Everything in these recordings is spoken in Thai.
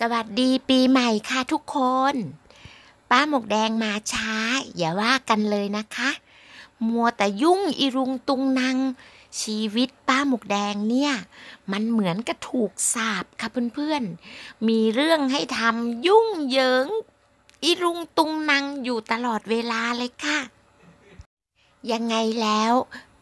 สวัสดีปีใหม่ค่ะทุกคน ป้าหมกแดงมาช้าอย่าว่ากันเลยนะคะ มัวแต่ยุ่งอีรุงตุงนางชีวิตป้าหมกแดงเนี่ย มันเหมือนกับถูกสาบค่ะเพื่อนๆ มีเรื่องให้ทำยุ่งเหยิงอีรุงตุงนางอยู่ตลอดเวลาเลยค่ะ ยังไงแล้ว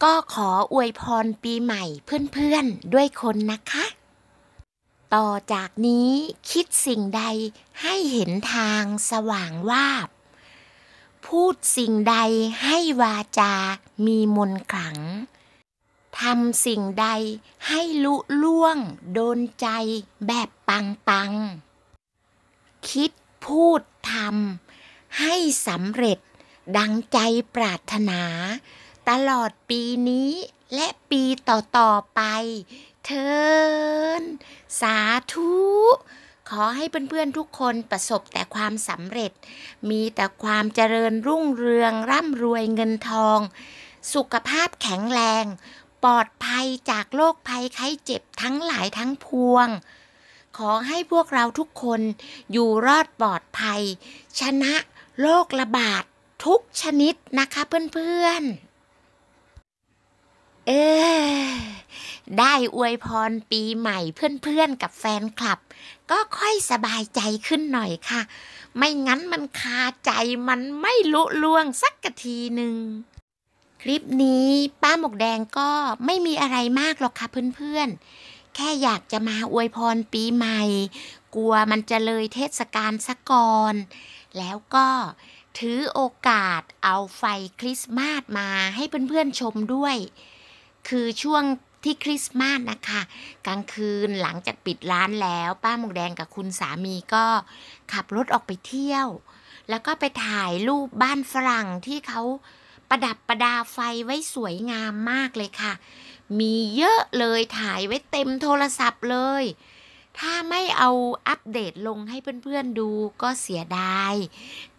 ก็ขออวยพรปีใหม่เพื่อนๆด้วยคนนะคะ่อจากนี้คิดสิ่งใดให้เห็นทางสว่างวาบ พูดสิ่งใดให้วาจามีมนขลังทำสิ่งใดให้ลุล่วงโดนใจแบบปังปังคิดพูดทำให้สำเร็จดังใจปรารถนาตลอดปีนี้และปีต่อๆไปเทินสาธุ ขอให้เพื่อนๆทุกคนประสบแต่ความสำเร็จ มีแต่ความเจริญรุ่งเรืองร่ำรวยเงินทอง สุขภาพแข็งแรง ปลอดภัยจากโรคภัยไข้เจ็บทั้งหลายทั้งพวง ขอให้พวกเราทุกคนอยู่รอดปลอดภัย ชนะโรคระบาดทุกชนิดนะคะเพื่อนๆ เออได้อวยพรปีใหม่เพื่อนๆกับแฟนคลับ ก็ค่อยสบายใจขึ้นหน่อยค่ะ ไม่งั้นมันคาใจมันไม่ลุล่วงสักกะทีหนึ่งคลิปนี้ป้าหมกแดงก็ไม่มีอะไรมากหรอกค่ะเพื่อนๆ แค่อยากจะมาอวยพรปีใหม่ กลัวมันจะเลยเทศกาลซะก่อนแล้วก็ถือโอกาสเอาไฟคริสต์มาสมาให้เพื่อนๆชมด้วย คือช่วงที่คริสต์มาสนะคะ กลางคืนหลังจากปิดร้านแล้วป้าหมกแดงกับคุณสามีก็ขับรถออกไปเที่ยว แล้วก็ไปถ่ายรูปบ้านฝรั่งที่เขาประดับประดาไฟไว้สวยงามมากเลยค่ะ มีเยอะเลยถ่ายไว้เต็มโทรศัพท์เลย ถ้าไม่เอาอัปเดตลงให้เพื่อน ๆดูก็เสียดาย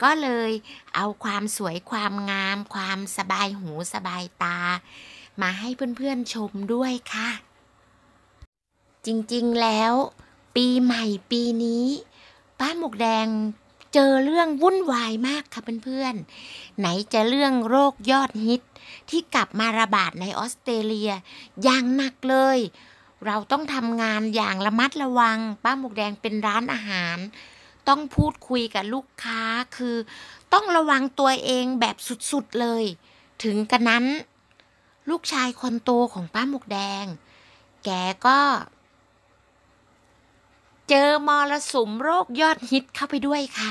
ก็เลยเอาความสวยความงาม ความสบายหูสบายตามาให้เพื่อนๆชมด้วยค่ะ จริงๆแล้ว ปีใหม่ปีนี้บ้านหมกแดงเจอเรื่องวุ่นวายมากค่ะเพื่อนๆ ไหนจะเรื่องโรคยอดฮิต ที่กลับมาระบาดในออสเตรเลียอย่างหนักเลย เราต้องทำงานอย่างระมัดระวัง ป้าหมกแดงเป็นร้านอาหาร ต้องพูดคุยกับลูกค้าคือ ต้องระวังตัวเองแบบสุดๆเลย ถึงกระนั้นลูกชายคนโตของป้าหมวกแดง แกก็เจอมรสุมโรคยอดฮิตเข้าไปด้วยค่ะ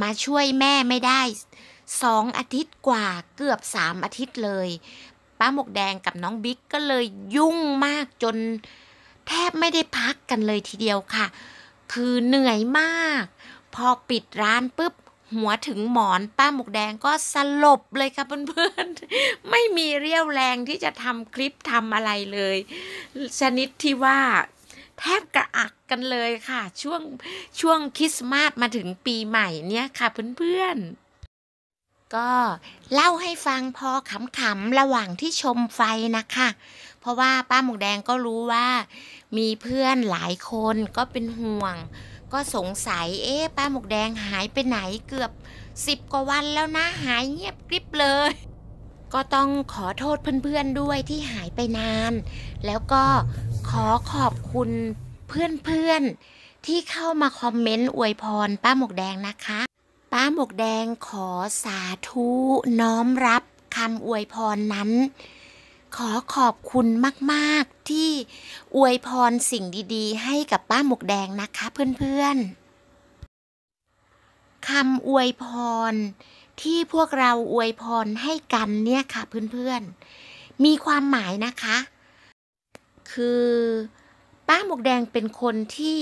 มาช่วยแม่ไม่ได้สองอาทิตย์กว่าเกือบสามอาทิตย์เลย ป้าหมวกแดงกับน้องบิ๊กก็เลยยุ่งมากจนแทบไม่ได้พักกันเลยทีเดียวค่ะ คือเหนื่อยมากพอปิดร้านปุ๊บหัวถึงหมอนป้าหมกแดงก็สลบเลยค่ะเพื่อนๆ ไม่มีเรี่ยวแรงที่จะทำคลิปทำอะไรเลย ชนิดที่ว่าแทบกระอักกันเลยค่ะช่วงช่วงคริสต์มาสมาถึงปีใหม่เนี่ยค่ะเพื่อนๆ ก็เล่าให้ฟังพอขำๆระหว่างที่ชมไฟนะคะ เพราะว่าป้าหมูกแดงก็รู้ว่ามีเพื่อนหลายคนก็เป็นห่วงก็สงสัยเอ๊ะป้าหมกแดงหายไปไหนเกือบสิบกว่าวันแล้วนะหายเงียบกริบเลย ก็ต้องขอโทษเพื่อน ๆด้วยที่หายไปนาน แล้วก็ขอขอบคุณเพื่อนๆ ที่เข้ามาคอมเมนต์ อวยพรป้าหมกแดงนะคะ ป้าหมกแดงขอสาธุน้อมรับคำอวยพรนั้นขอขอบคุณมากๆที่อวยพรสิ่งดีๆให้กับป้าหมกแดงนะคะเพื่อนๆคำอวยพรที่พวกเราอวยพรให้กันเนี่ยค่ะเพื่อนๆ มีความหมายนะคะ คือ ป้าหมกแดงเป็นคนที่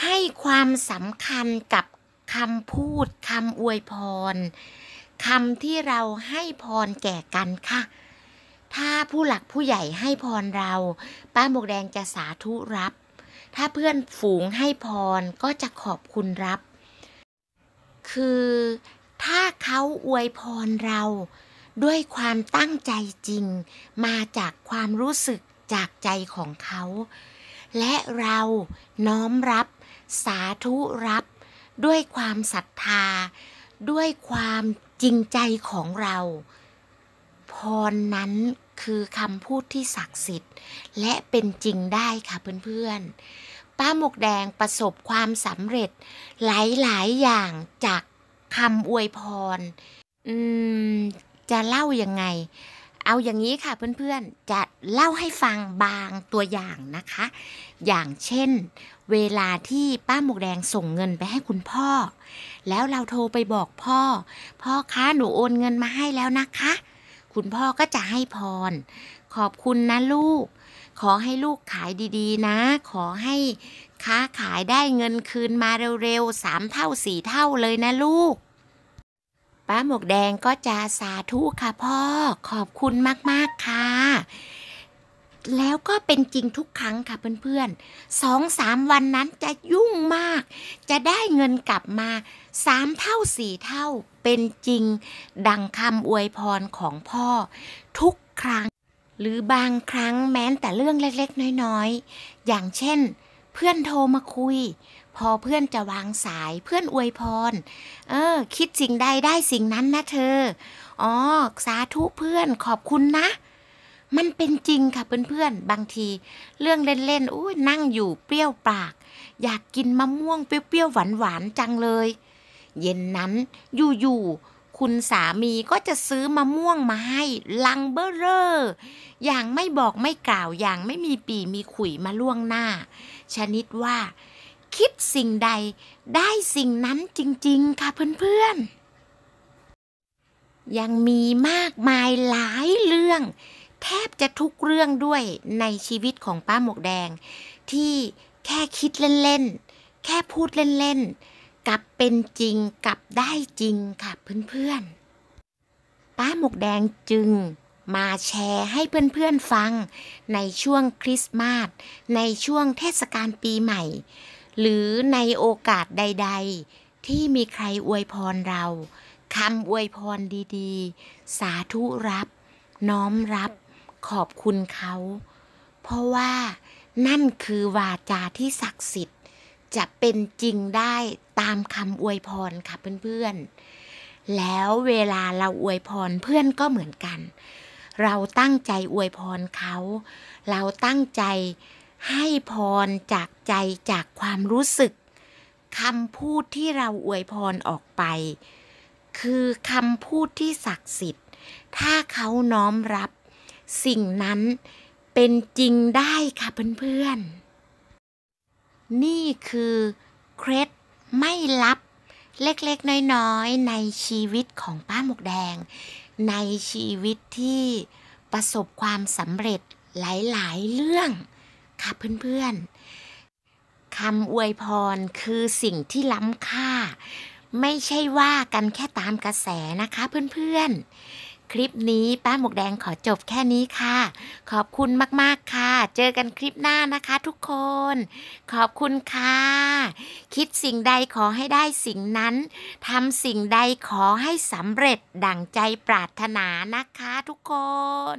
ให้ความสำคัญกับคำพูดคำอวยพรคำที่เราให้พรแก่กันค่ะถ้าผู้หลักผู้ใหญ่ให้พรเราป้าหมวกแดงจะสาธุรับ ถ้าเพื่อนฝูงให้พรก็จะขอบคุณรับ คือถ้าเขาอวยพรเรา ด้วยความตั้งใจจริง มาจากความรู้สึกจากใจของเขาและเราน้อมรับสาธุรับ ด้วยความศรัทธา ด้วยความจริงใจของเรา พรนั้นคือคำพูดที่ศักดิ์สิทธิ์ และเป็นจริงได้ค่ะเพื่อนๆ ป้าหมกแดงประสบความสำเร็จหลายๆ อย่างจากคำอวยพร อืม จะเล่ายังไง เอาอย่างนี้ค่ะเพื่อนๆ จะเล่าให้ฟังบางตัวอย่างนะคะ อย่างเช่น เวลาที่ป้าหมกแดงส่งเงินไปให้คุณพ่อ แล้วเราโทรไปบอกพ่อ พ่อคะหนูโอนเงินมาให้แล้วนะคะคุณพ่อก็จะให้พร ขอบคุณนะลูก ขอให้ลูกขายดีๆนะ ขอให้ค้าขายได้เงินคืนมาเร็วๆสามเท่าสี่เท่าเลยนะลูก ป้าหมวกแดงก็จะสาธุค่ะพ่อขอบคุณมากๆค่ะแล้วก็เป็นจริงทุกครั้งค่ะเพื่อนๆสองสามวันนั้นจะยุ่งมาก จะได้เงินกลับมาสามเท่าสี่เท่า เป็นจริงดังคำอวยพรของพ่อ ทุกครั้ง หรือบางครั้งแม้แต่เรื่องเล็กๆ น้อยๆ อย่างเช่น เพื่อนโทรมาคุย พอเพื่อนจะวางสายเพื่อนอวยพร เออ คิดสิ่งใดได้สิ่งนั้นนะ เธออ๋อสาธุเพื่อนขอบคุณนะมันเป็นจริงค่ะเพื่อนๆ บางทีเรื่องเล่นๆ อุ้ยนั่งอยู่เปรี้ยวปาก อยากกินมะม่วง เปรี้ยวๆ หวานๆจังเลย เย็นนั้นอยู่ๆคุณสามีก็จะซื้อมะม่วงมาให้ลังเบอร์เรออย่างไม่บอกไม่กล่าวอย่างไม่มีปีมีขุยมาล่วงหน้า ชนิดว่า คิดสิ่งใดได้สิ่งนั้นจริงๆค่ะเพื่อนๆยังมีมากมายหลายเรื่องแทบจะทุกเรื่องด้วยในชีวิตของป้าหมวกแดง ที่แค่คิดเล่นๆ แค่พูดเล่นๆ กลับเป็นจริงกลับได้จริงค่ะเพื่อนๆ ป้าหมวกแดงจึงมาแชร์ให้เพื่อนๆฟังในช่วงคริสต์มาสในช่วงเทศกาลปีใหม่ หรือในโอกาสใดๆ ที่มีใครอวยพรเราคำอวยพรดี ๆ สาธุรับน้อมรับขอบคุณเขา เพราะว่านั่นคือวาจาที่ศักดิ์สิทธิ์จะเป็นจริงได้ตามคำอวยพรค่ะเพื่อนๆ แล้วเวลาเราอวยพรเพื่อนก็เหมือนกัน เราตั้งใจอวยพรเขา เราตั้งใจให้พรจากใจจากความรู้สึกคำพูดที่เราอวยพรออกไป คือคำพูดที่ศักดิ์สิทธิ์ ถ้าเขาน้อมรับสิ่งนั้นเป็นจริงได้ค่ะเพื่อนๆ นี่คือเคล็ดไม่ลับเล็กๆ น้อย ๆ ในชีวิตของป้าหมกแดง ในชีวิตที่ประสบความสำเร็จหลายๆ เรื่องค่ะเพื่อน ๆคำอวยพรคือสิ่งที่ล้ำค่า ไม่ใช่ว่ากันแค่ตามกระแสนะคะเพื่อน ๆคลิปนี้ป้าหมวกแดงขอจบแค่นี้ค่ะ ขอบคุณมาก ๆ ค่ะ เจอกันคลิปหน้านะคะทุกคน ขอบคุณค่ะ คิดสิ่งใดขอให้ได้สิ่งนั้นทำสิ่งใดขอให้สำเร็จดั่งใจปรารถนานะคะทุกคน